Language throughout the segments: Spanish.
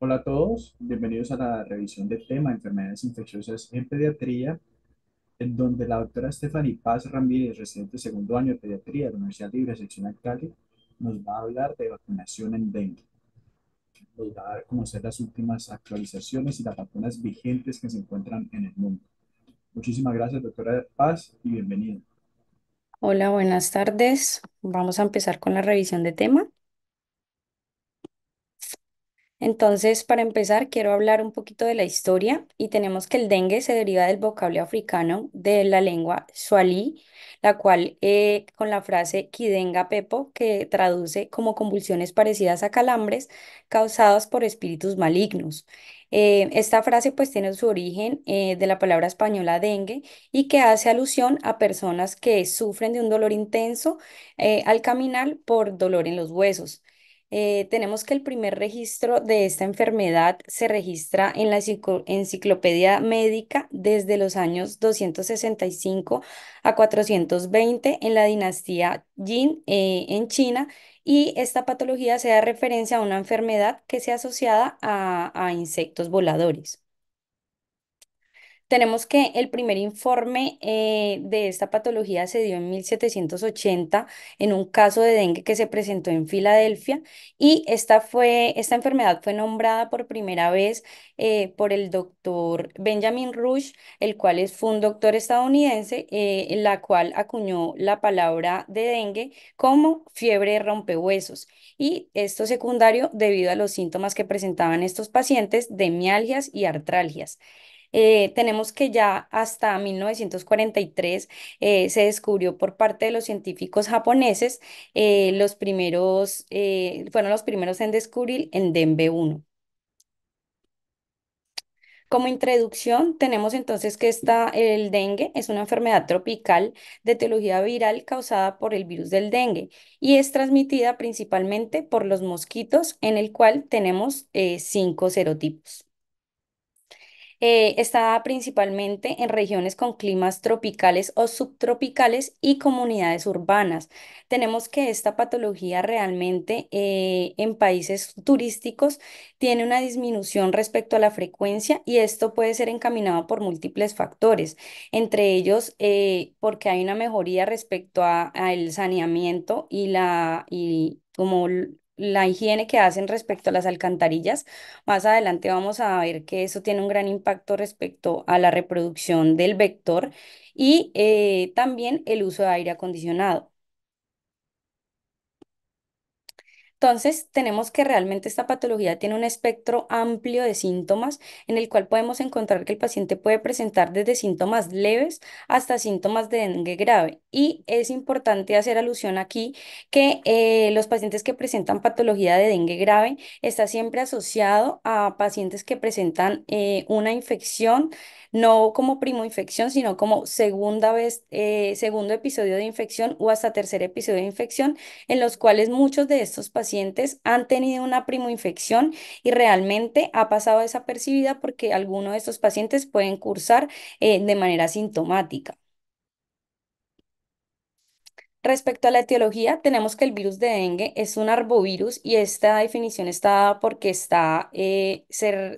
Hola a todos, bienvenidos a la revisión de tema enfermedades infecciosas en pediatría, en donde la doctora Stephanie Paz Ramírez, residente segundo año de pediatría de la Universidad Libre sección Cali, nos va a hablar de vacunación en dengue. Nos va a dar a conocer las últimas actualizaciones y las vacunas vigentes que se encuentran en el mundo. Muchísimas gracias, doctora Paz, y bienvenida. Hola, buenas tardes. Vamos a empezar con la revisión de tema. Entonces, para empezar, quiero hablar un poquito de la historia y tenemos que el dengue se deriva del vocablo africano de la lengua swahili, la cual eh, con la frase kidenga pepo, que traduce como convulsiones parecidas a calambres causadas por espíritus malignos. Eh, esta frase pues tiene su origen eh, de la palabra española dengue y que hace alusión a personas que sufren de un dolor intenso al caminar por dolor en los huesos. Eh, tenemos que el primer registro de esta enfermedad se registra en la enciclopedia médica desde los años 265 a 420 en la dinastía Jin eh, en China y esta patología se da referencia a una enfermedad que se asociada a, a insectos voladores. Tenemos que el primer informe eh, de esta patología se dio en 1780 en un caso de dengue que se presentó en Filadelfia y esta, fue, esta enfermedad fue nombrada por primera vez eh, por el doctor Benjamin Rush, el cual es, fue un doctor estadounidense, eh, la cual acuñó la palabra de dengue como fiebre rompehuesos y esto secundario debido a los síntomas que presentaban estos pacientes de mialgias y artralgias. Eh, tenemos que ya hasta 1943 eh, se descubrió por parte de los científicos japoneses eh, los primeros, fueron los primeros en descubrir el dengue 1. Como introducción, tenemos entonces que está el dengue es una enfermedad tropical de teología viral causada por el virus del dengue y es transmitida principalmente por los mosquitos, en el cual tenemos cinco serotipos. Eh, está principalmente en regiones con climas tropicales o subtropicales y comunidades urbanas. Tenemos que esta patología realmente eh, en países turísticos tiene una disminución respecto a la frecuencia y esto puede ser encaminado por múltiples factores, entre ellos eh, porque hay una mejoría respecto al el saneamiento y la... Y, como la higiene que hacen respecto a las alcantarillas. Más adelante vamos a ver que eso tiene un gran impacto respecto a la reproducción del vector y eh, también el uso de aire acondicionado. Entonces, tenemos que realmente esta patología tiene un espectro amplio de síntomas en el cual podemos encontrar que el paciente puede presentar desde síntomas leves hasta síntomas de dengue grave. Y es importante hacer alusión aquí que eh, los pacientes que presentan patología de dengue grave está siempre asociado a pacientes que presentan eh, una infección no como infección, sino como segunda vez, eh, segundo episodio de infección o hasta tercer episodio de infección, en los cuales muchos de estos pacientes han tenido una primo infección y realmente ha pasado desapercibida porque algunos de estos pacientes pueden cursar eh, de manera sintomática. Respecto a la etiología, tenemos que el virus de dengue es un arbovirus y esta definición está porque está, eh, se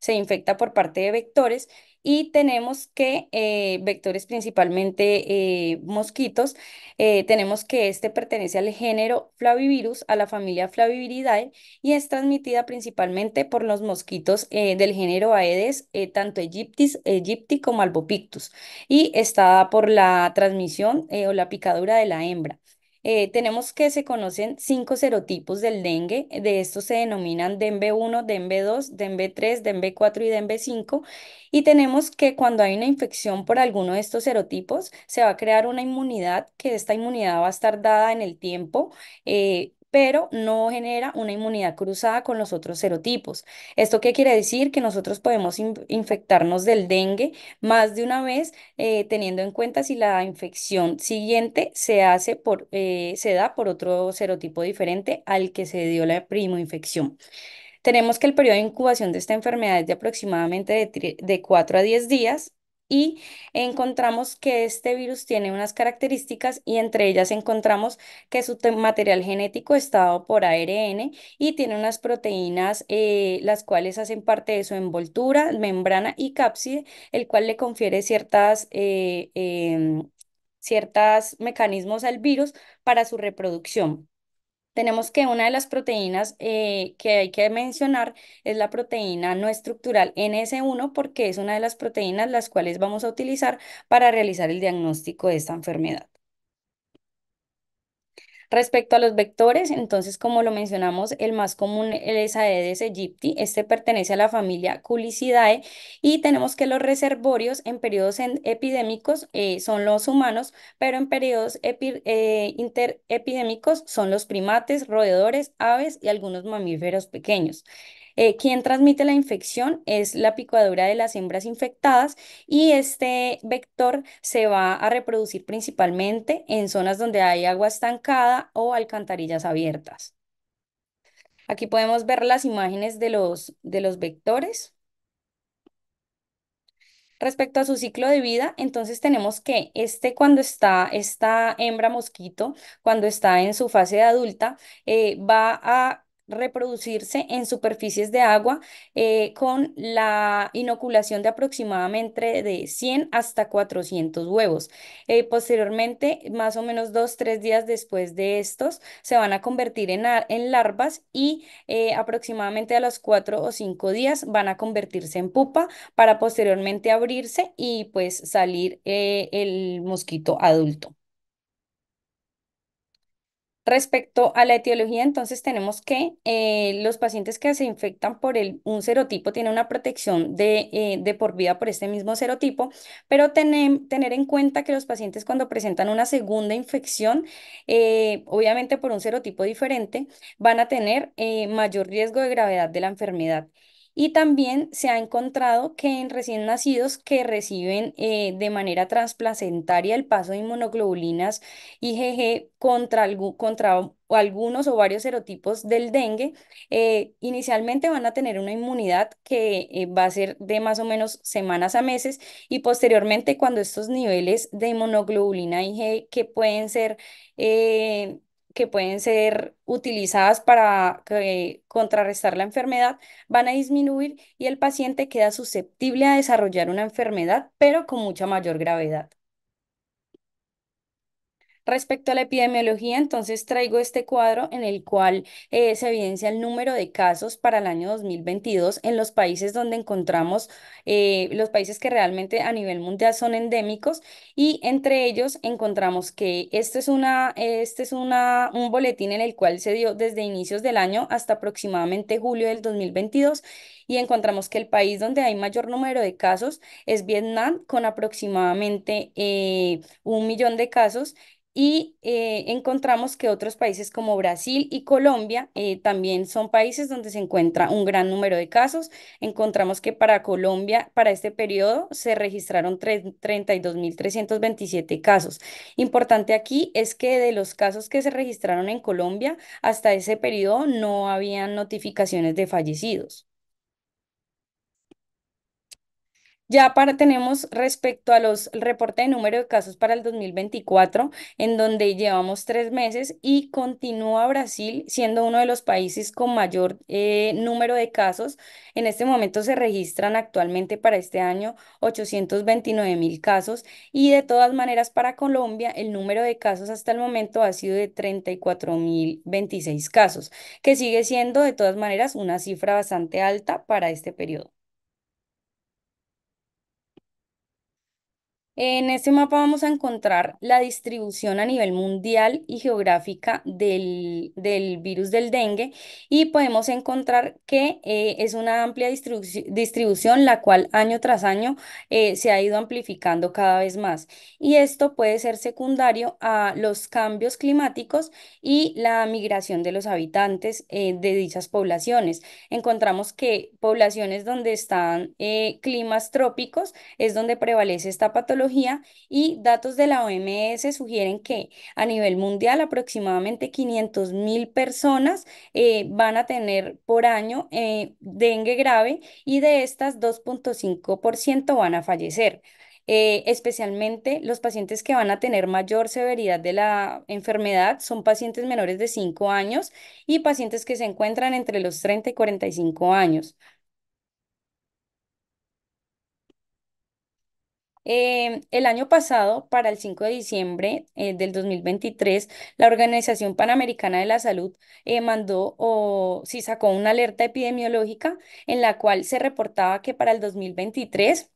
se infecta por parte de vectores y tenemos que, eh, vectores principalmente eh, mosquitos, eh, tenemos que este pertenece al género Flavivirus, a la familia Flaviviridae, y es transmitida principalmente por los mosquitos del género Aedes, tanto egyptis egypti como Albopictus, y está por la transmisión o la picadura de la hembra. Eh, tenemos que se conocen cinco serotipos del dengue. De estos se denominan dengue 1, dengue 2, dengue 3, dengue 4 y dengue 5. Y tenemos que cuando hay una infección por alguno de estos serotipos, se va a crear una inmunidad, que esta inmunidad va a estar dada en el tiempo. Eh, pero no genera una inmunidad cruzada con los otros serotipos. ¿Esto qué quiere decir? Que nosotros podemos infectarnos del dengue más de una vez, eh, teniendo en cuenta si la infección siguiente eh, se, da por otro serotipo diferente al que se dio la infección. Tenemos que el periodo de incubación de esta enfermedad es de aproximadamente de 4 a 10 días y encontramos que este virus tiene unas características y entre ellas encontramos que su material genético está dado por ARN y tiene unas proteínas eh, las cuales hacen parte de su envoltura, membrana y cápside, el cual le confiere ciertas... Eh, em, ciertos mecanismos al virus para su reproducción tenemos que una de las proteínas eh, que hay que mencionar es la proteína no estructural NS1 porque es una de las proteínas las cuales vamos a utilizar para realizar el diagnóstico de esta enfermedad. Respecto a los vectores, entonces, como lo mencionamos, el más común es Aedes aegypti. Este pertenece a la familia Culicidae y tenemos que los reservorios en periodos epidémicos eh, son los humanos, pero en periodos eh, interepidémicos son los primates, roedores, aves y algunos mamíferos pequeños. Eh, quien transmite la infección es la picadura de las hembras infectadas y este vector se va a reproducir principalmente en zonas donde hay agua estancada o alcantarillas abiertas. Aquí podemos ver las imágenes de los, de los vectores. Respecto a su ciclo de vida, entonces tenemos que este cuando está, esta hembra mosquito, cuando está en su fase de adulta, eh, va a reproducirse en superficies de agua eh, con la inoculación de aproximadamente de 100 hasta 400 huevos. Eh, posteriormente, más o menos dos, tres días después de estos, se van a convertir en, en larvas y eh, aproximadamente a los cuatro o cinco días van a convertirse en pupa para posteriormente abrirse y pues salir el mosquito adulto. Respecto a la etiología, entonces tenemos que eh, los pacientes que se infectan por el, un serotipo tienen una protección de, eh, por vida por este mismo serotipo, pero tener, en cuenta que los pacientes cuando presentan una segunda infección, eh, obviamente por un serotipo diferente, van a tener mayor riesgo de gravedad de la enfermedad. Y también se ha encontrado que en recién nacidos que reciben eh, de manera transplacentaria el paso de inmunoglobulinas IgG contra, contra algunos o varios serotipos del dengue, eh, inicialmente van a tener una inmunidad que eh, va a ser de más o menos semanas a meses y posteriormente cuando estos niveles de inmunoglobulina IgG que pueden ser que pueden ser utilizadas para contrarrestar la enfermedad van a disminuir y el paciente queda susceptible a desarrollar una enfermedad, pero con mucha mayor gravedad. Respecto a la epidemiología, entonces traigo este cuadro en el cual eh, se evidencia el número de casos para el año 2022 en los países donde encontramos eh, los países que realmente a nivel mundial son endémicos y entre ellos encontramos que este es, una, este es una, un boletín en el cual se dio desde inicios del año hasta aproximadamente julio del 2022 y encontramos que el país donde hay mayor número de casos es Vietnam con aproximadamente eh, un millón de casos y eh, encontramos que otros países como Brasil y Colombia eh, también son países donde se encuentra un gran número de casos. Encontramos que para Colombia, para este periodo, se registraron 32.327 casos. Importante aquí es que de los casos que se registraron en Colombia, hasta ese periodo no habían notificaciones de fallecidos. Ya para, tenemos respecto a los reportes reporte de número de casos para el 2024, en donde llevamos tres meses y continúa Brasil siendo uno de los países con mayor eh, número de casos. En este momento se registran actualmente para este año 829 mil casos y de todas maneras para Colombia el número de casos hasta el momento ha sido de 34 mil 26 casos, que sigue siendo de todas maneras una cifra bastante alta para este periodo. En este mapa vamos a encontrar la distribución a nivel mundial y geográfica del, virus del dengue y podemos encontrar que eh, es una amplia distribución la cual año tras año eh, se ha ido amplificando cada vez más. Y esto puede ser secundario a los cambios climáticos y la migración de los habitantes eh, de dichas poblaciones. Encontramos que poblaciones donde están climas trópicos es donde prevalece esta patología y datos de la OMS sugieren que a nivel mundial aproximadamente 500 mil personas eh, van a tener por año eh, dengue grave y de estas 2.5% van a fallecer. Eh, especialmente los pacientes que van a tener mayor severidad de la enfermedad son pacientes menores de 5 años y pacientes que se encuentran entre los 30 y 45 años. Em, el año pasado, para el 5 de diciembre eh, del 2023, la Organización Panamericana de la Salud eh, mandó o sí sacó una alerta epidemiológica en la cual se reportaba que para el 2023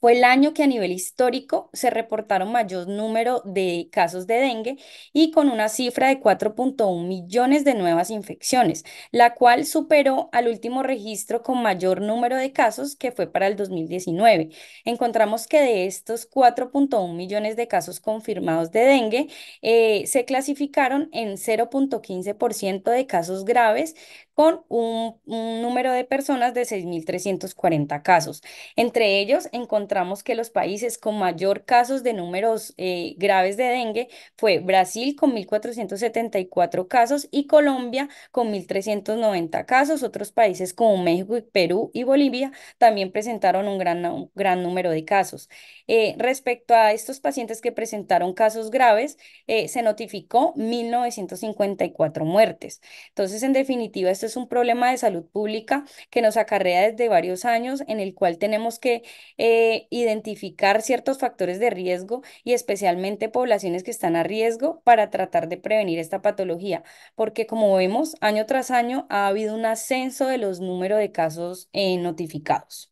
fue el año que a nivel histórico se reportaron mayor número de casos de dengue y con una cifra de 4.1 millones de nuevas infecciones, la cual superó al último registro con mayor número de casos que fue para el 2019. Encontramos que de estos 4.1 millones de casos confirmados de dengue, eh, se clasificaron en 0.15% de casos graves, con un, número de personas de 6.340 casos. Entre ellos, encontramos que los países con mayor casos de números eh, graves de dengue fue Brasil con 1.474 casos y Colombia con 1.390 casos. Otros países como México, Perú y Bolivia también presentaron un gran, gran número de casos. Eh, respecto a estos pacientes que presentaron casos graves, eh, se notificó 1.954 muertes. Entonces, en definitiva, esto es un problema de salud pública que nos acarrea desde varios años, en el cual tenemos que eh, identificar ciertos factores de riesgo y especialmente poblaciones que están a riesgo para tratar de prevenir esta patología, porque como vemos, año tras año ha habido un ascenso de los números de casos eh, notificados.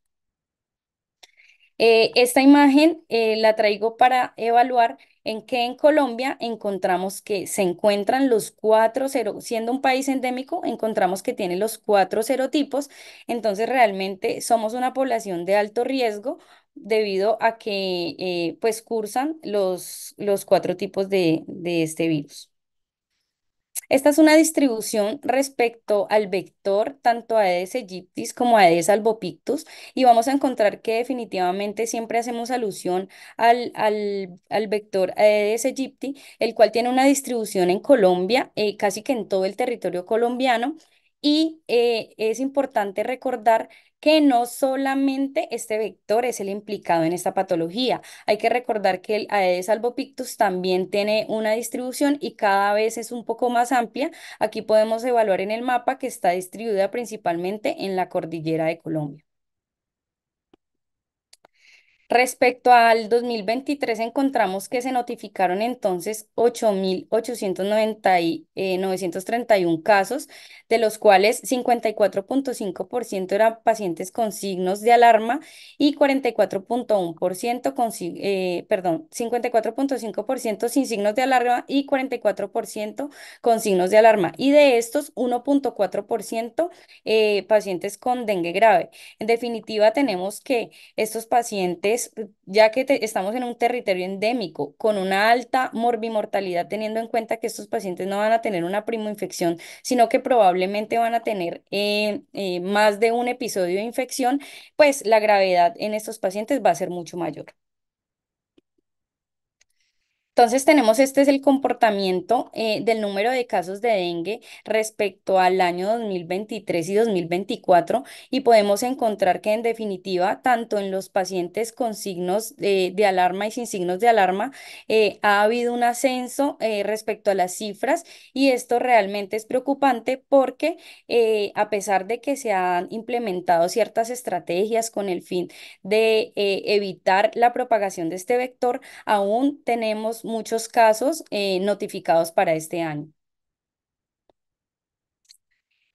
Eh, esta imagen eh, la traigo para evaluar en qué en Colombia encontramos que se encuentran los cuatro cero, siendo un país endémico, encontramos que tiene los cuatro serotipos, entonces realmente somos una población de alto riesgo debido a que eh, pues cursan los, cuatro tipos de este virus. Esta es una distribución respecto al vector, tanto Aedes aegyptis como Aedes albopictus, y vamos a encontrar que definitivamente siempre hacemos alusión al, vector Aedes egypti el cual tiene una distribución en Colombia, eh, casi que en todo el territorio colombiano, y eh, es importante recordar que no solamente este vector es el implicado en esta patología. Hay que recordar que el Aedes albopictus también tiene una distribución y cada vez es un poco más amplia. Aquí podemos evaluar en el mapa que está distribuida principalmente en la cordillera de Colombia. Respecto al 2023, encontramos que se notificaron entonces y 931 eh, casos, de los cuales 54.5% eran pacientes con signos de alarma y 44.1% con, eh, perdón, 54.5% sin signos de alarma y 44% con signos de alarma. Y de estos, 1.4% eh, pacientes con dengue grave. En definitiva, tenemos que estos pacientes ya que estamos en un territorio endémico con una alta morbimortalidad, teniendo en cuenta que estos pacientes no van a tener una primoinfección, sino que probablemente van a tener eh, eh, más de un episodio de infección, pues la gravedad en estos pacientes va a ser mucho mayor. Entonces tenemos, este es el comportamiento eh, del número de casos de dengue respecto al año 2023 y 2024 y podemos encontrar que en definitiva, tanto en los pacientes con signos de alarma y sin signos de alarma, eh, ha habido un ascenso eh, respecto a las cifras y esto realmente es preocupante porque a pesar de que se han implementado ciertas estrategias con el fin de evitar la propagación de este vector, aún tenemos muchos casos eh, notificados para este año.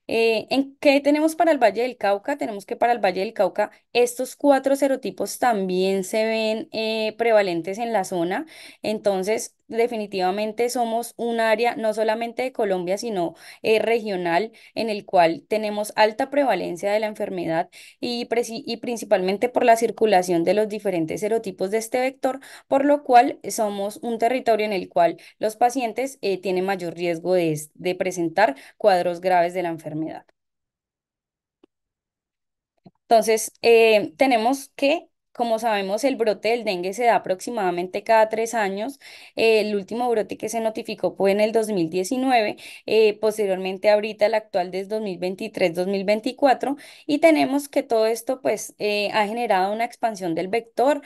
Eh, ¿En qué tenemos para el Valle del Cauca? Tenemos que para el Valle del Cauca estos cuatro serotipos también se ven eh, prevalentes en la zona. Entonces, definitivamente somos un área no solamente de Colombia, sino eh, regional en el cual tenemos alta prevalencia de la enfermedad y, y principalmente por la circulación de los diferentes serotipos de este vector, por lo cual somos un territorio en el cual los pacientes eh, tienen mayor riesgo de, presentar cuadros graves de la enfermedad. Entonces, eh, tenemos que como sabemos, el brote del dengue se da aproximadamente cada tres años. Eh, el último brote que se notificó fue en el 2019, eh, posteriormente ahorita el actual es 2023-2024 y tenemos que todo esto pues eh, ha generado una expansión del vector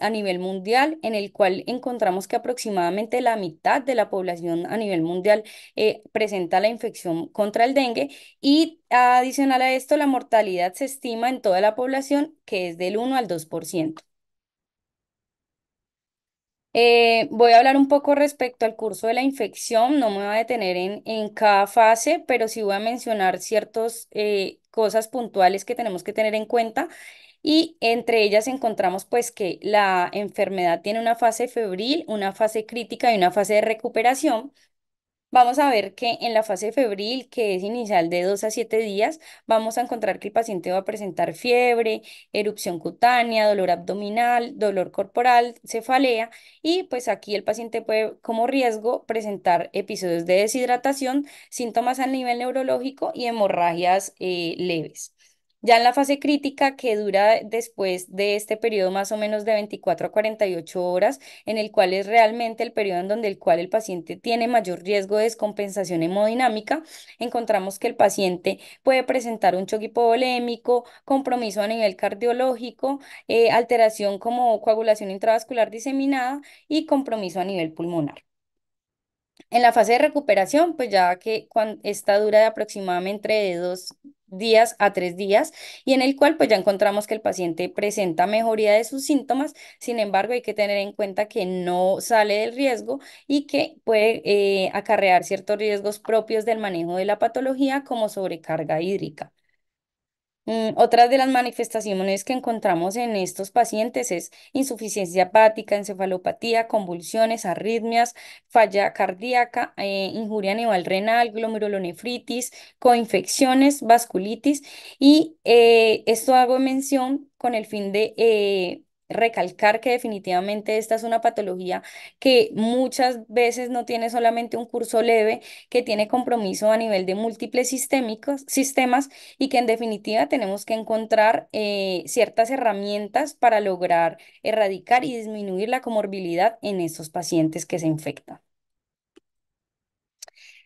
a nivel mundial en el cual encontramos que aproximadamente la mitad de la población a nivel mundial presenta la infección contra el dengue y Adicional a esto, la mortalidad se estima en toda la población que es del 1 al 2%. Eh, voy a hablar un poco respecto al curso de la infección, no me voy a detener en, en cada fase, pero sí voy a mencionar ciertas eh, cosas puntuales que tenemos que tener en cuenta y entre ellas encontramos pues que la enfermedad tiene una fase febril, una fase crítica y una fase de recuperación Vamos a ver que en la fase febril, que es inicial de 2 a 7 días, vamos a encontrar que el paciente va a presentar fiebre, erupción cutánea, dolor abdominal, dolor corporal, cefalea y pues aquí el paciente puede como riesgo presentar episodios de deshidratación, síntomas a nivel neurológico y hemorragias eh, leves. Ya en la fase crítica, que dura después de este periodo más o menos de 24 a 48 horas, en el cual es realmente el periodo en donde el cual el paciente tiene mayor riesgo de descompensación hemodinámica, encontramos que el paciente puede presentar un choque hipovolémico, compromiso a nivel cardiológico, eh, alteración como coagulación intravascular diseminada y compromiso a nivel pulmonar. En la fase de recuperación, pues ya que esta dura de aproximadamente de dos días a tres días y en el cual pues ya encontramos que el paciente presenta mejoría de sus síntomas, sin embargo hay que tener en cuenta que no sale del riesgo y que puede eh, acarrear ciertos riesgos propios del manejo de la patología como sobrecarga hídrica. Mm, otras de las manifestaciones que encontramos en estos pacientes es insuficiencia hepática, encefalopatía, convulsiones, arritmias, falla cardíaca, eh, injuria nival renal, glomerulonefritis, coinfecciones, vasculitis. Y eh, esto hago mención con el fin de eh, recalcar que definitivamente esta es una patología que muchas veces no tiene solamente un curso leve, que tiene compromiso a nivel de múltiples sistémicos, sistemas y que en definitiva tenemos que encontrar eh, ciertas herramientas para lograr erradicar y disminuir la comorbilidad en estos pacientes que se infectan.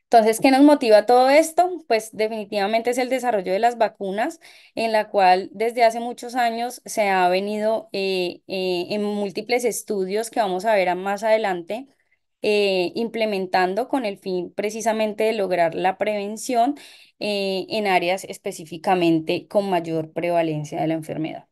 Entonces, ¿qué nos motiva todo esto? Pues definitivamente es el desarrollo de las vacunas, en la cual desde hace muchos años se ha venido eh, eh, en múltiples estudios que vamos a ver más adelante. Eh, implementando con el fin precisamente de lograr la prevención en áreas específicamente con mayor prevalencia de la enfermedad.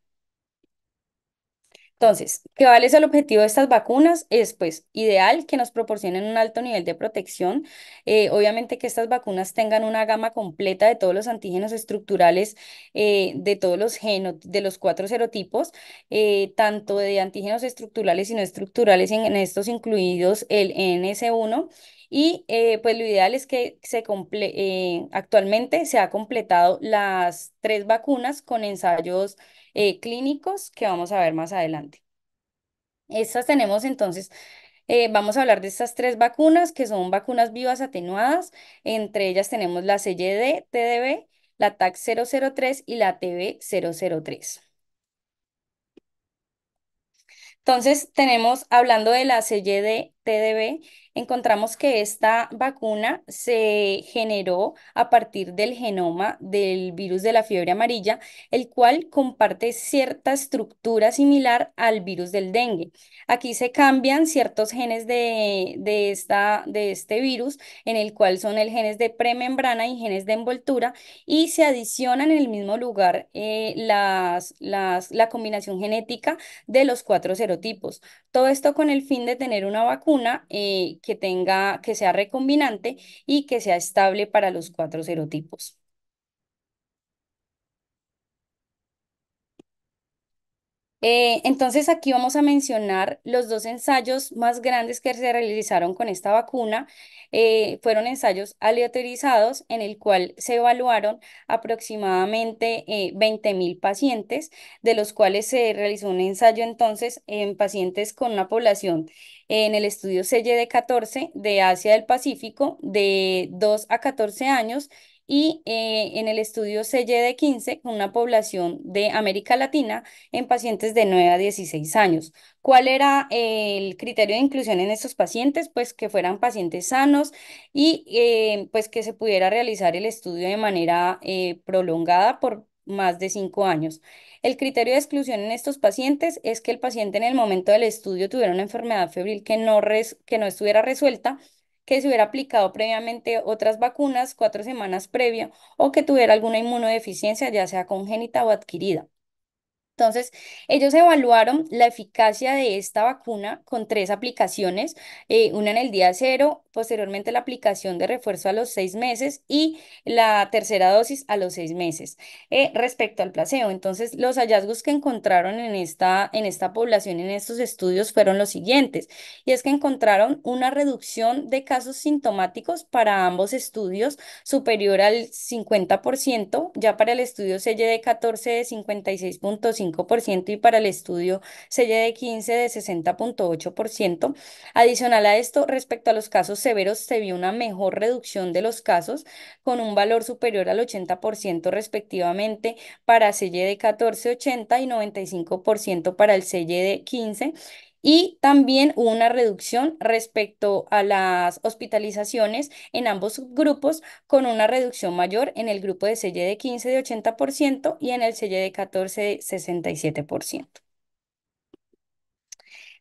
Entonces, ¿qué vale es el objetivo de estas vacunas? Es pues ideal que nos proporcionen un alto nivel de protección. Eh, obviamente que estas vacunas tengan una gama completa de todos los antígenos estructurales, eh, de todos los genos, de los cuatro serotipos, eh, tanto de antígenos estructurales y no estructurales, en, estos incluidos el NS1. Y pues lo ideal es que se comple actualmente se ha completado las tres vacunas con ensayos eh, clínicos que vamos a ver más adelante. Estas tenemos entonces, eh, vamos a hablar de estas tres vacunas que son vacunas vivas atenuadas. Entre ellas tenemos la CYD, TDB, la TAC-003 y la TB-003. Entonces tenemos, hablando de la CYD, TDB encontramos que esta vacuna se generó a partir del genoma del virus de la fiebre amarilla, el cual comparte cierta estructura similar al virus del dengue. Aquí se cambian ciertos genes de, esta, de este virus, en el cual son el genes de premembrana y genes de envoltura, y se adicionan en el mismo lugar eh, la combinación genética de los cuatro serotipos. Todo esto con el fin de tener una vacuna una eh, que tenga, que sea recombinante y que sea estable para los cuatro serotipos. Eh, entonces aquí vamos a mencionar los dos ensayos más grandes que se realizaron con esta vacuna. Eh, fueron ensayos aleatorizados en el cual se evaluaron aproximadamente 20.000 eh, pacientes, de los cuales se realizó un ensayo entonces en pacientes con una población en el estudio de 14 de Asia del Pacífico de 2 a 14 años y eh, en el estudio CYD15 con una población de América Latina en pacientes de 9 a 16 años. ¿Cuál era eh, el criterio de inclusión en estos pacientes? Pues que fueran pacientes sanos y eh, pues que se pudiera realizar el estudio de manera prolongada por más de 5 años. El criterio de exclusión en estos pacientes es que el paciente en el momento del estudio tuviera una enfermedad febril que no estuviera resuelta que se hubiera aplicado previamente otras vacunas cuatro semanas previo o que tuviera alguna inmunodeficiencia, ya sea congénita o adquirida. Entonces, ellos evaluaron la eficacia de esta vacuna con tres aplicaciones, eh, una en el día cero, posteriormente la aplicación de refuerzo a los seis meses y la tercera dosis a los seis meses eh, respecto al placebo. Entonces, los hallazgos que encontraron en esta, en esta población, en estos estudios, fueron los siguientes, y es que encontraron una reducción de casos sintomáticos para ambos estudios superior al 50%, ya para el estudio CLD 14 de 56.5 y para el estudio de 15 de 60.8%. Adicional a esto, respecto a los casos severos, se vio una mejor reducción de los casos con un valor superior al 80% respectivamente para CYD1480 y 95% para el de 15 y también hubo una reducción respecto a las hospitalizaciones en ambos grupos, con una reducción mayor en el grupo de selle de 15 de 80% y en el selle de 14 de 67%.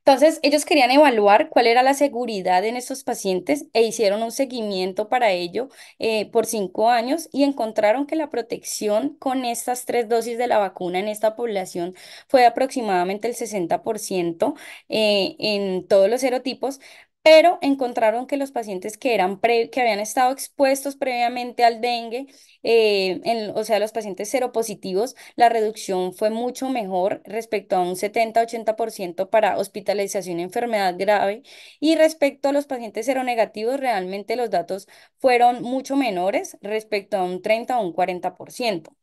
Entonces, ellos querían evaluar cuál era la seguridad en estos pacientes e hicieron un seguimiento para ello eh, por cinco años y encontraron que la protección con estas tres dosis de la vacuna en esta población fue aproximadamente el 60% eh, en todos los serotipos, pero encontraron que los pacientes que, eran que habían estado expuestos previamente al dengue, eh, o sea, los pacientes seropositivos, la reducción fue mucho mejor respecto a un 70-80% para hospitalización y enfermedad grave. Y respecto a los pacientes seronegativos, realmente los datos fueron mucho menores respecto a un 30 o un 40%.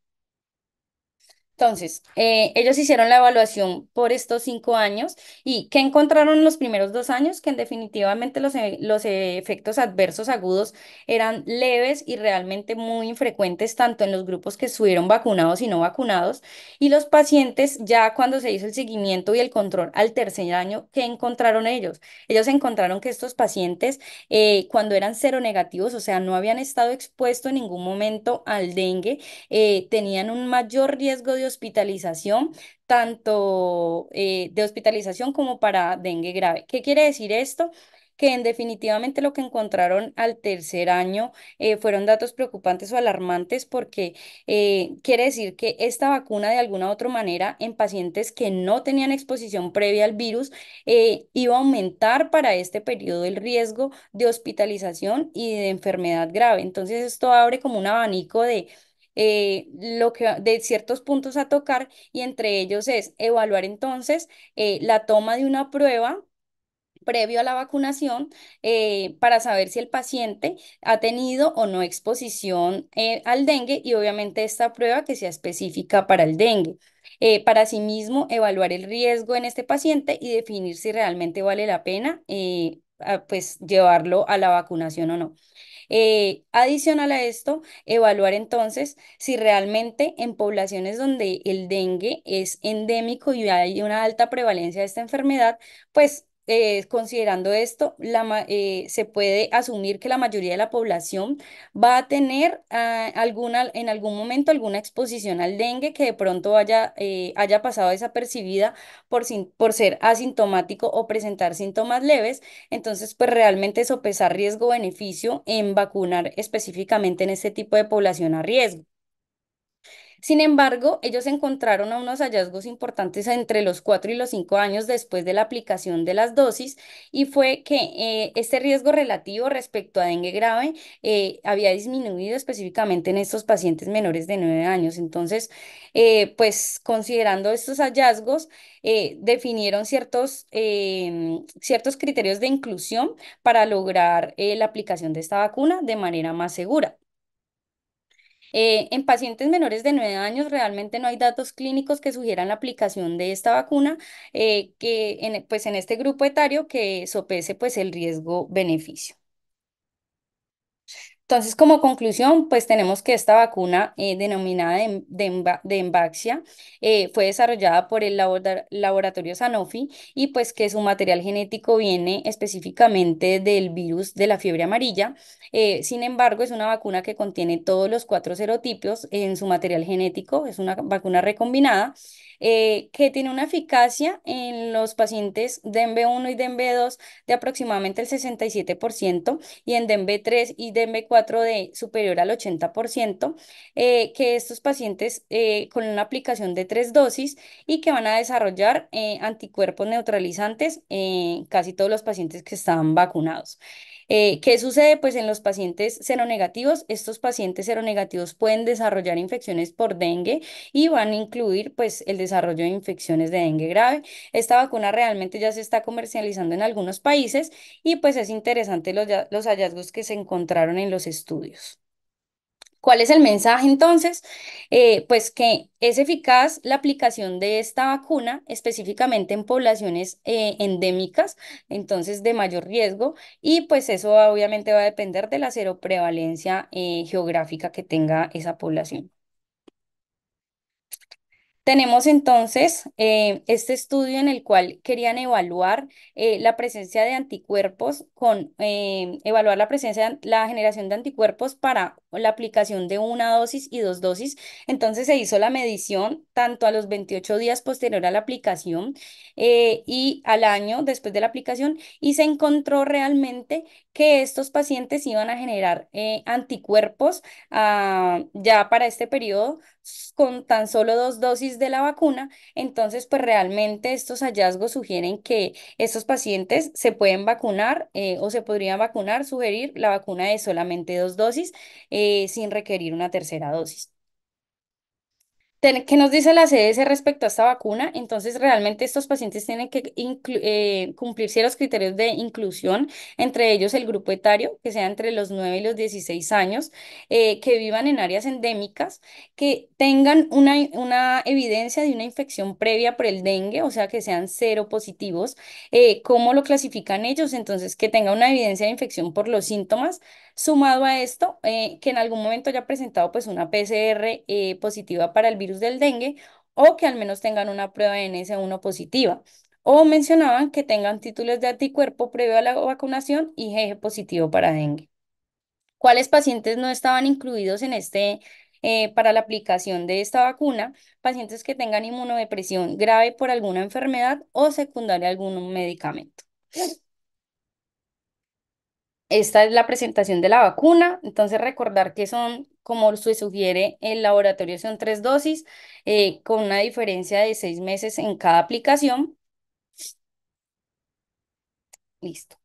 Entonces, eh, ellos hicieron la evaluación por estos cinco años y ¿qué encontraron en los primeros dos años? Que en definitivamente los, e, los efectos adversos agudos eran leves y realmente muy infrecuentes tanto en los grupos que estuvieron vacunados y no vacunados y los pacientes ya cuando se hizo el seguimiento y el control al tercer año, ¿qué encontraron ellos? Ellos encontraron que estos pacientes eh, cuando eran cero negativos, o sea, no habían estado expuestos en ningún momento al dengue, eh, tenían un mayor riesgo de hospitalización, tanto eh, de hospitalización como para dengue grave. ¿Qué quiere decir esto? que en definitivamente lo que encontraron al tercer año eh, fueron datos preocupantes o alarmantes porque eh, quiere decir que esta vacuna de alguna u otra manera en pacientes que no tenían exposición previa al virus iba a aumentar para este periodo el riesgo de hospitalización y de enfermedad grave. Entonces esto abre como un abanico de eh, lo que, de ciertos puntos a tocar y entre ellos es evaluar entonces eh, la toma de una prueba previo a la vacunación eh, para saber si el paciente ha tenido o no exposición al dengue y obviamente esta prueba que sea específica para el dengue. para asimismo evaluar el riesgo en este paciente y definir si realmente vale la pena pues llevarlo a la vacunación o no. Eh, adicional a esto, evaluar entonces si realmente en poblaciones donde el dengue es endémico y hay una alta prevalencia de esta enfermedad, pues eh, considerando esto, eh, se puede asumir que la mayoría de la población va a tener ah, alguna, en algún momento alguna exposición al dengue que de pronto haya, eh, haya pasado desapercibida por, por ser asintomático o presentar síntomas leves. Entonces, pues realmente sopesar riesgo-beneficio en vacunar específicamente en este tipo de población a riesgo. Sin embargo, ellos encontraron unos hallazgos importantes entre los cuatro y los 5 años después de la aplicación de las dosis y fue que eh, este riesgo relativo respecto a dengue grave eh, había disminuido específicamente en estos pacientes menores de 9 años. Entonces, eh, pues considerando estos hallazgos, definieron ciertos, ciertos criterios de inclusión para lograr la aplicación de esta vacuna de manera más segura. Eh, en pacientes menores de 9 años realmente no hay datos clínicos que sugieran la aplicación de esta vacuna, eh, que en, pues en este grupo etario que sopese pues el riesgo-beneficio. Entonces, como conclusión, pues tenemos que esta vacuna eh, denominada de, Embaxia eh, fue desarrollada por el laboratorio Sanofi y pues que su material genético viene específicamente del virus de la fiebre amarilla. Eh, sin embargo, es una vacuna que contiene todos los cuatro serotipos en su material genético, es una vacuna recombinada eh, que tiene una eficacia en los pacientes DMB1 y DMB2 de aproximadamente el 67% y en DMB3 y DMB4 de superior al 80%, eh, que estos pacientes eh, con una aplicación de tres dosis y que van a desarrollar anticuerpos neutralizantes en casi todos los pacientes que están vacunados. Eh, ¿qué sucede? Pues en los pacientes seronegativos, estos pacientes seronegativos pueden desarrollar infecciones por dengue y van a incluir pues el desarrollo de infecciones de dengue grave. Esta vacuna realmente ya se está comercializando en algunos países y pues es interesante los hallazgos que se encontraron en los estudios. ¿Cuál es el mensaje entonces? Eh, pues que es eficaz la aplicación de esta vacuna específicamente en poblaciones eh, endémicas, entonces de mayor riesgo, y pues eso obviamente va a depender de la seroprevalencia eh, geográfica que tenga esa población. Tenemos entonces eh, este estudio en el cual querían evaluar eh, la presencia de anticuerpos con eh, evaluar la presencia, la generación de anticuerpos para la aplicación de una dosis y dos dosis. Entonces se hizo la medición tanto a los 28 días posterior a la aplicación y al año después de la aplicación y se encontró realmente que estos pacientes iban a generar anticuerpos ah, ya para este periodo con tan solo dos dosis de la vacuna, entonces pues realmente estos hallazgos sugieren que estos pacientes se pueden vacunar eh, o se podrían vacunar, sugerir la vacuna de solamente dos dosis eh, sin requerir una tercera dosis. ¿Qué nos dice la CDC respecto a esta vacuna? Entonces, realmente estos pacientes tienen que eh, cumplir ciertos criterios de inclusión, entre ellos el grupo etario, que sea entre los 9 y los 16 años, eh, que vivan en áreas endémicas, que tengan una, evidencia de una infección previa por el dengue, o sea, que sean cero positivos. Eh, ¿Cómo lo clasifican ellos? Entonces, que tenga una evidencia de infección por los síntomas Sumado a esto, eh, que en algún momento haya presentado pues una PCR eh, positiva para el virus del dengue o que al menos tengan una prueba de NS1 positiva. O mencionaban que tengan títulos de anticuerpo previo a la vacunación y GG positivo para dengue. ¿Cuáles pacientes no estaban incluidos en este eh, para la aplicación de esta vacuna? Pacientes que tengan inmunodepresión grave por alguna enfermedad o secundaria a algún medicamento. Esta es la presentación de la vacuna, entonces recordar que son, como se sugiere el laboratorio, son tres dosis, eh, con una diferencia de seis meses en cada aplicación. Listo.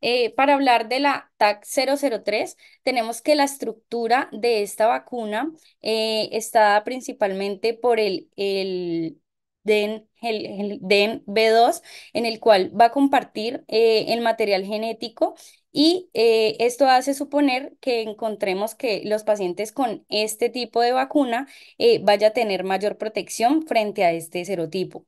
Eh, para hablar de la TAC-003, tenemos que la estructura de esta vacuna eh, está principalmente por el, el el, el DEN B2, en el cual va a compartir el material genético y eh, esto hace suponer que encontremos que los pacientes con este tipo de vacuna eh, vaya a tener mayor protección frente a este serotipo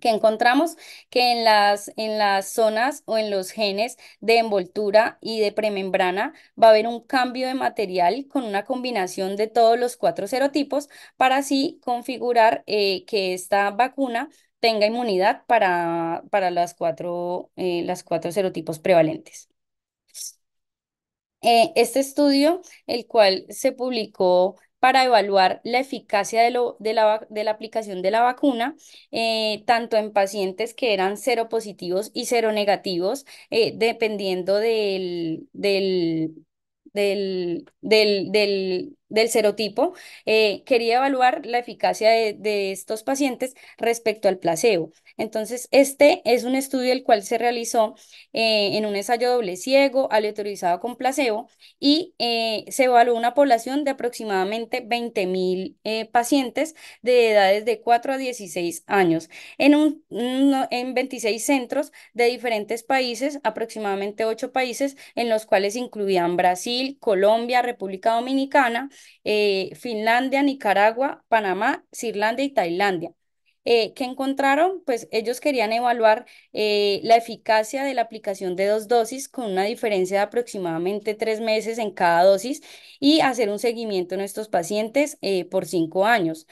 que encontramos que en las, en las zonas o en los genes de envoltura y de premembrana va a haber un cambio de material con una combinación de todos los cuatro serotipos para así configurar eh, que esta vacuna tenga inmunidad para, para las, las cuatro serotipos prevalentes. Eh, este estudio, el cual se publicó para evaluar la eficacia de, la, de la, aplicación de la vacuna, eh, tanto en pacientes que eran cero positivos y cero negativos, eh, dependiendo del, serotipo, quería evaluar la eficacia de, estos pacientes respecto al placebo. Entonces, este es un estudio el cual se realizó eh, en un ensayo doble ciego, aleatorizado con placebo, y eh, se evaluó una población de aproximadamente 20.000 mil eh, pacientes de edades de 4 a 16 años, en, 26 centros de diferentes países, aproximadamente 8 países, en los cuales incluían Brasil, Colombia, República Dominicana, Finlandia, Nicaragua, Panamá, Sirlandia y Tailandia. Eh, ¿Qué encontraron? Pues ellos querían evaluar eh, la eficacia de la aplicación de dos dosis con una diferencia de aproximadamente tres meses en cada dosis y hacer un seguimiento en estos pacientes eh, por cinco años.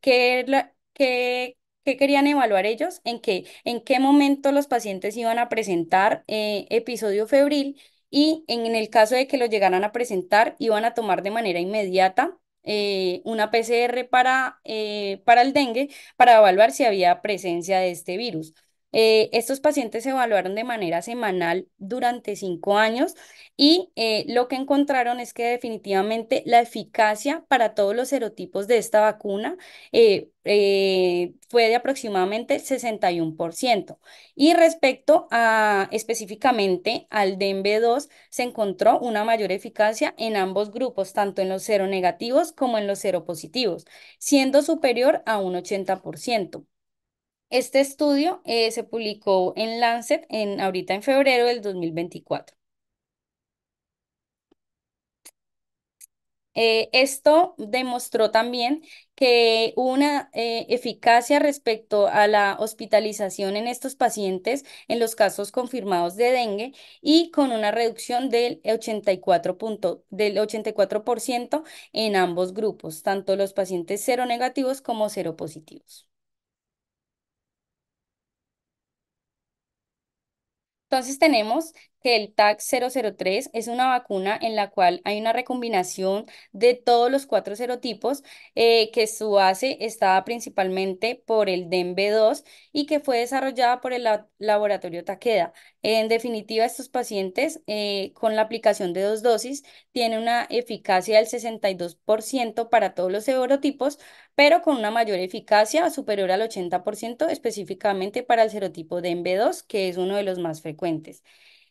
¿qué, querían evaluar ellos? ¿En qué, en qué momento los pacientes iban a presentar episodio febril? Y en el caso de que lo llegaran a presentar, iban a tomar de manera inmediata eh, una PCR para, eh, para el dengue para evaluar si había presencia de este virus. Eh, estos pacientes se evaluaron de manera semanal durante cinco años y eh, lo que encontraron es que definitivamente la eficacia para todos los serotipos de esta vacuna eh, fue de aproximadamente 61%. Y respecto a específicamente al DMB2, se encontró una mayor eficacia en ambos grupos, tanto en los seronegativos como en los seropositivos, siendo superior a un 80%. Este estudio eh, se publicó en Lancet en, ahorita en febrero del 2024. Eh, esto demostró también que una eh, eficacia respecto a la hospitalización en estos pacientes en los casos confirmados de dengue y con una reducción del 84%, del 84 en ambos grupos, tanto los pacientes cero negativos como cero positivos. Entonces tenemos que el TAC-003 es una vacuna en la cual hay una recombinación de todos los cuatro serotipos, eh, que su base estaba principalmente por el denv 2 y que fue desarrollada por el laboratorio Taqueda. En definitiva, estos pacientes eh, con la aplicación de dos dosis tienen una eficacia del 62% para todos los serotipos, pero con una mayor eficacia superior al 80% específicamente para el serotipo de 2 que es uno de los más frecuentes.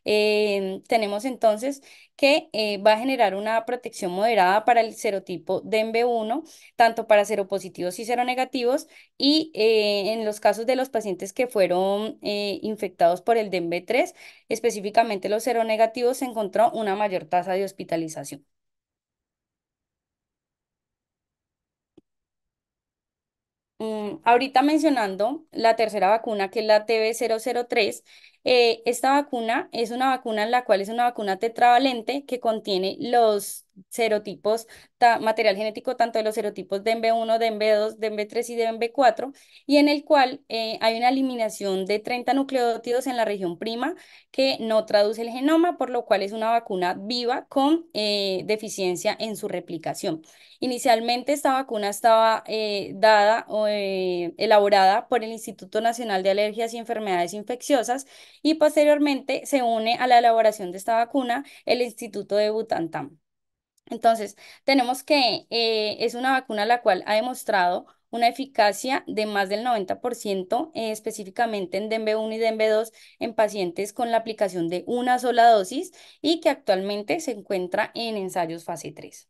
Em, tenemos entonces que eh, va a generar una protección moderada para el serotipo DEMB1, tanto para seropositivos y seronegativos, y eh, en los casos de los pacientes que fueron eh, infectados por el dmb 3 específicamente los seronegativos, se encontró una mayor tasa de hospitalización. Mm, ahorita mencionando la tercera vacuna, que es la TB003, eh, esta vacuna es una vacuna en la cual es una vacuna tetravalente que contiene los serotipos, material genético tanto de los serotipos de mb 1 mb 2 mb 3 y mb 4 y en el cual eh, hay una eliminación de 30 nucleótidos en la región prima que no traduce el genoma, por lo cual es una vacuna viva con eh, deficiencia en su replicación. Inicialmente esta vacuna estaba dada o elaborada por el Instituto Nacional de Alergias y Enfermedades Infecciosas y posteriormente se une a la elaboración de esta vacuna el Instituto de Butantan. Entonces, tenemos que eh, es una vacuna la cual ha demostrado una eficacia de más del 90%, eh, específicamente en DMB1 y DMB2 en pacientes con la aplicación de una sola dosis y que actualmente se encuentra en ensayos fase 3.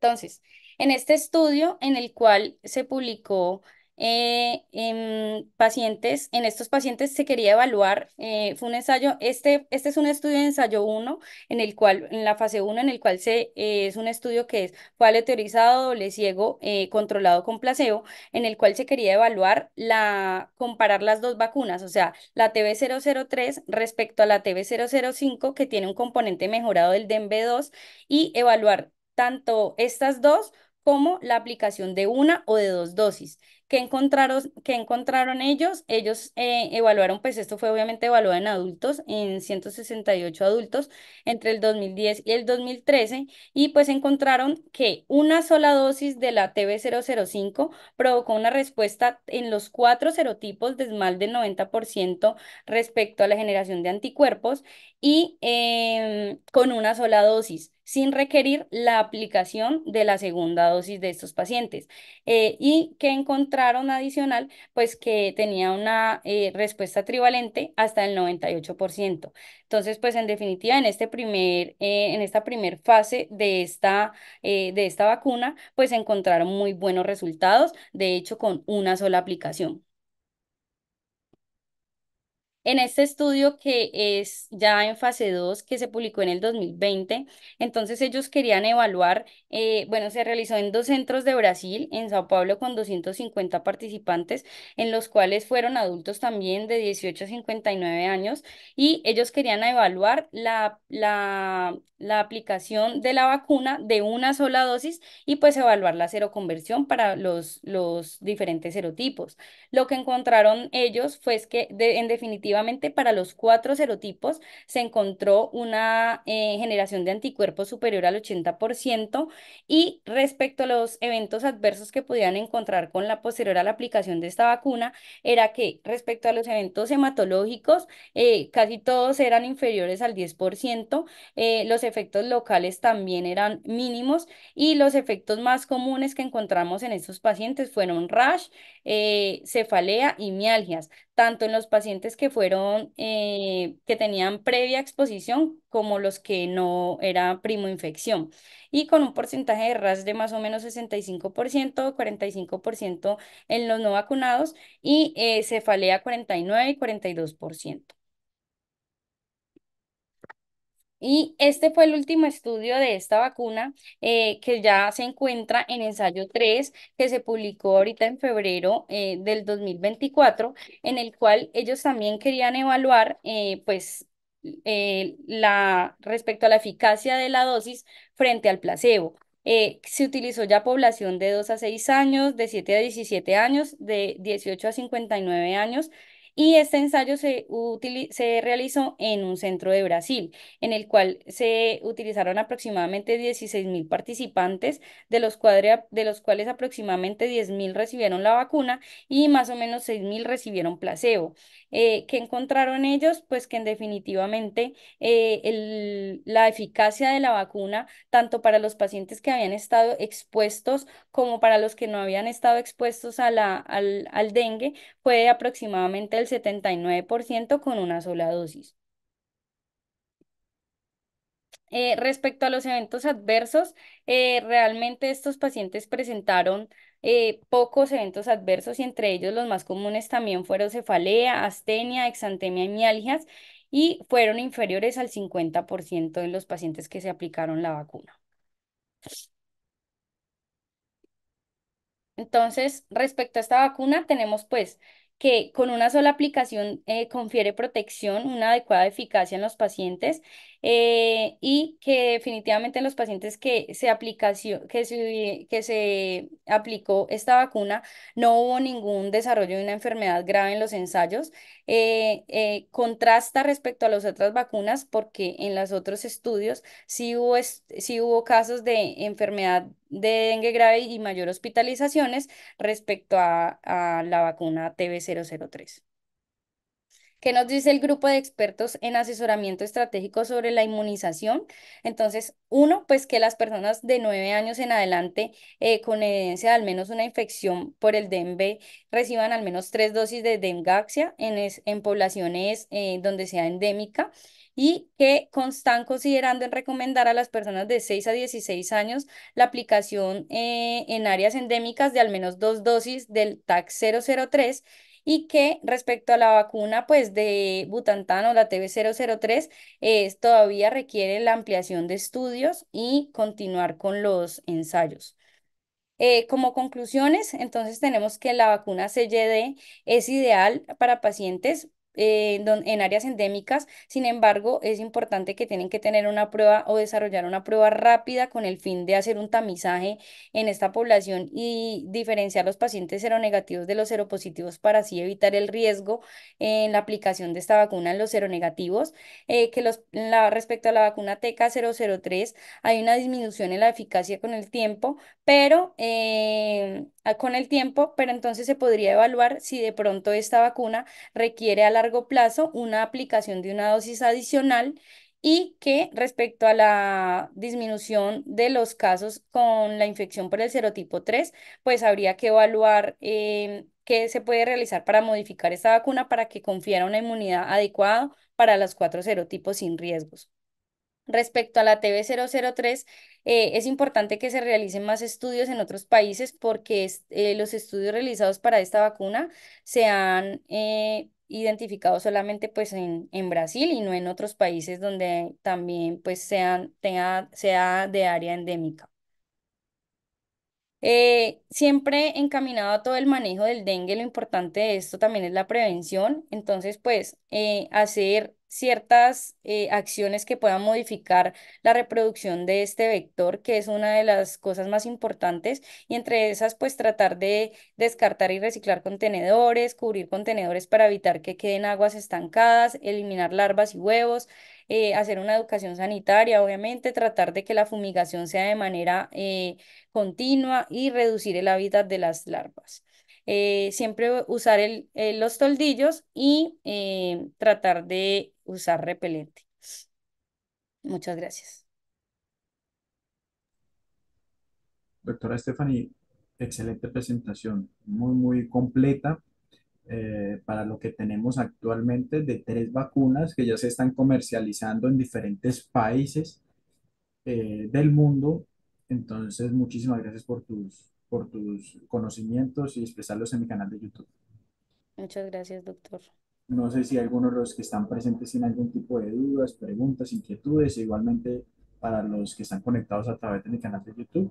Entonces, en este estudio en el cual se publicó eh, en pacientes, en estos pacientes se quería evaluar, eh, fue un ensayo, este, este es un estudio de ensayo 1, en el cual, en la fase 1, en el cual se, eh, es un estudio que es fue teorizado, doble ciego, controlado con placebo, en el cual se quería evaluar la, comparar las dos vacunas, o sea, la TB003 respecto a la TB005, que tiene un componente mejorado del DMB2, y evaluar tanto estas dos como la aplicación de una o de dos dosis. ¿Qué encontraron, encontraron ellos? Ellos eh, evaluaron, pues esto fue obviamente evaluado en adultos, en 168 adultos entre el 2010 y el 2013, y pues encontraron que una sola dosis de la TB005 provocó una respuesta en los cuatro serotipos de más del 90% respecto a la generación de anticuerpos y em, con una sola dosis sin requerir la aplicación de la segunda dosis de estos pacientes. Eh, y que encontraron adicional, pues que tenía una eh, respuesta trivalente hasta el 98%. Entonces, pues en definitiva, en, este primer, eh, esta primera fase de esta vacuna, pues encontraron muy buenos resultados, de hecho, con una sola aplicación. En este estudio que es ya en fase 2, que se publicó en el 2020, entonces ellos querían evaluar, eh, bueno, se realizó en dos centros de Brasil, en Sao Paulo con 250 participantes, en los cuales fueron adultos también de 18 a 59 años, y ellos querían evaluar la, la, la aplicación de la vacuna de una sola dosis y pues evaluar la seroconversión para los, los diferentes serotipos. Lo que encontraron ellos fue que en definitiva, para los cuatro serotipos se encontró una eh, generación de anticuerpos superior al 80% y respecto a los eventos adversos que podían encontrar con la posterior a la aplicación de esta vacuna, era que respecto a los eventos hematológicos, eh, casi todos eran inferiores al 10%, eh, los efectos locales también eran mínimos y los efectos más comunes que encontramos en estos pacientes fueron rash, cefalea y mialgias tanto en los pacientes que fueron, eh, que tenían previa exposición, como los que no era infección Y con un porcentaje de RAS de más o menos 65%, 45% en los no vacunados y eh, cefalea 49 y 42%. Y este fue el último estudio de esta vacuna eh, que ya se encuentra en ensayo 3, que se publicó ahorita en febrero eh, del 2024, en el cual ellos también querían evaluar, eh, pues, la, respecto a la eficacia de la dosis frente al placebo. se utilizó ya población de 2 a 6 años, de 7 a 17 años, de 18 a 59 años, y este ensayo se, se realizó en un centro de Brasil, en el cual se utilizaron aproximadamente 16.000 participantes, de los, de los cuales aproximadamente 10.000 recibieron la vacuna y más o menos 6.000 recibieron placebo. Eh, ¿Qué encontraron ellos? Pues que definitivamente eh, el, la eficacia de la vacuna, tanto para los pacientes que habían estado expuestos como para los que no habían estado expuestos a la, al, al dengue, fue aproximadamente 79% con una sola dosis. Eh, respecto a los eventos adversos, eh, realmente estos pacientes presentaron eh, pocos eventos adversos y entre ellos los más comunes también fueron cefalea, astenia, exantemia y mialgias y fueron inferiores al 50% de los pacientes que se aplicaron la vacuna. Entonces, respecto a esta vacuna, tenemos pues que con una sola aplicación eh, confiere protección, una adecuada eficacia en los pacientes eh, y que definitivamente en los pacientes que se, aplicación, que, que se aplicó esta vacuna no hubo ningún desarrollo de una enfermedad grave en los ensayos. Eh, contrasta respecto a las otras vacunas porque en los otros estudios sí hubo, sí hubo casos de enfermedad de dengue grave y mayor hospitalizaciones respecto a, a la vacuna TB003. ¿Qué nos dice el grupo de expertos en asesoramiento estratégico sobre la inmunización? Entonces, uno, pues que las personas de nueve años en adelante eh, con evidencia de al menos una infección por el dengue reciban al menos tres dosis de dengaxia en, en poblaciones eh, donde sea endémica y que están considerando en recomendar a las personas de seis a dieciséis años la aplicación eh, en áreas endémicas de al menos dos dosis del TAC 003 y que respecto a la vacuna pues de Butantan la TV003 todavía requiere la ampliación de estudios y continuar con los ensayos. Eh, como conclusiones, entonces tenemos que la vacuna CYD es ideal para pacientes eh, en áreas endémicas. Sin embargo, es importante que tienen que tener una prueba o desarrollar una prueba rápida con el fin de hacer un tamizaje en esta población y diferenciar los pacientes seronegativos de los seropositivos para así evitar el riesgo en la aplicación de esta vacuna en los seronegativos. Eh, que los, respecto a la vacuna tk 003, hay una disminución en la eficacia con el tiempo, pero eh, con el tiempo, pero entonces se podría evaluar si de pronto esta vacuna requiere a la largo plazo una aplicación de una dosis adicional y que respecto a la disminución de los casos con la infección por el serotipo 3, pues habría que evaluar eh, qué se puede realizar para modificar esta vacuna para que confiera una inmunidad adecuada para los cuatro serotipos sin riesgos. Respecto a la TB003, eh, es importante que se realicen más estudios en otros países porque eh, los estudios realizados para esta vacuna se han identificado solamente pues en, Brasil y no en otros países donde también pues sean, tenga, sea de área endémica. Eh, siempre encaminado a todo el manejo del dengue, lo importante de esto también es la prevención, entonces pues eh, hacer ciertas eh, acciones que puedan modificar la reproducción de este vector, que es una de las cosas más importantes, y entre esas, pues tratar de descartar y reciclar contenedores, cubrir contenedores para evitar que queden aguas estancadas, eliminar larvas y huevos, eh, hacer una educación sanitaria, obviamente, tratar de que la fumigación sea de manera eh, continua y reducir el hábitat de las larvas. siempre usar los toldillos y tratar de usar repelente. Muchas gracias. Doctora Stephanie, excelente presentación, muy, muy completa eh, para lo que tenemos actualmente de tres vacunas que ya se están comercializando en diferentes países eh, del mundo. Entonces, muchísimas gracias por tus, por tus conocimientos y expresarlos en mi canal de YouTube. Muchas gracias, doctor. No sé si algunos de los que están presentes tienen algún tipo de dudas, preguntas, inquietudes, e igualmente para los que están conectados a través de mi canal de YouTube.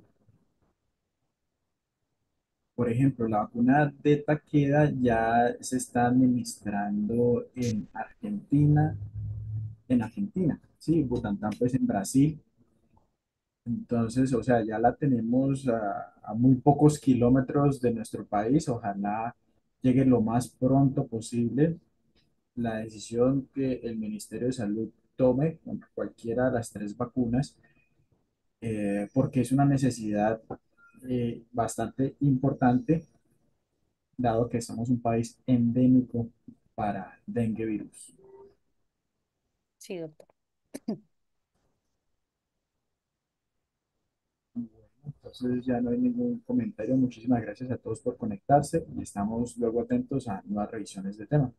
Por ejemplo, la vacuna de Taqueda ya se está administrando en Argentina, en Argentina, sí, Butantan pues en Brasil, entonces, o sea, ya la tenemos a, a, muy pocos kilómetros de nuestro país. Ojalá llegue lo más pronto posible la decisión que el Ministerio de Salud tome con cualquiera de las tres vacunas, eh, porque es una necesidad eh, bastante importante, dado que somos un país endémico para dengue virus. Sí, doctor. Entonces ya no hay ningún comentario. Muchísimas gracias a todos por conectarse y estamos luego atentos a nuevas revisiones de tema.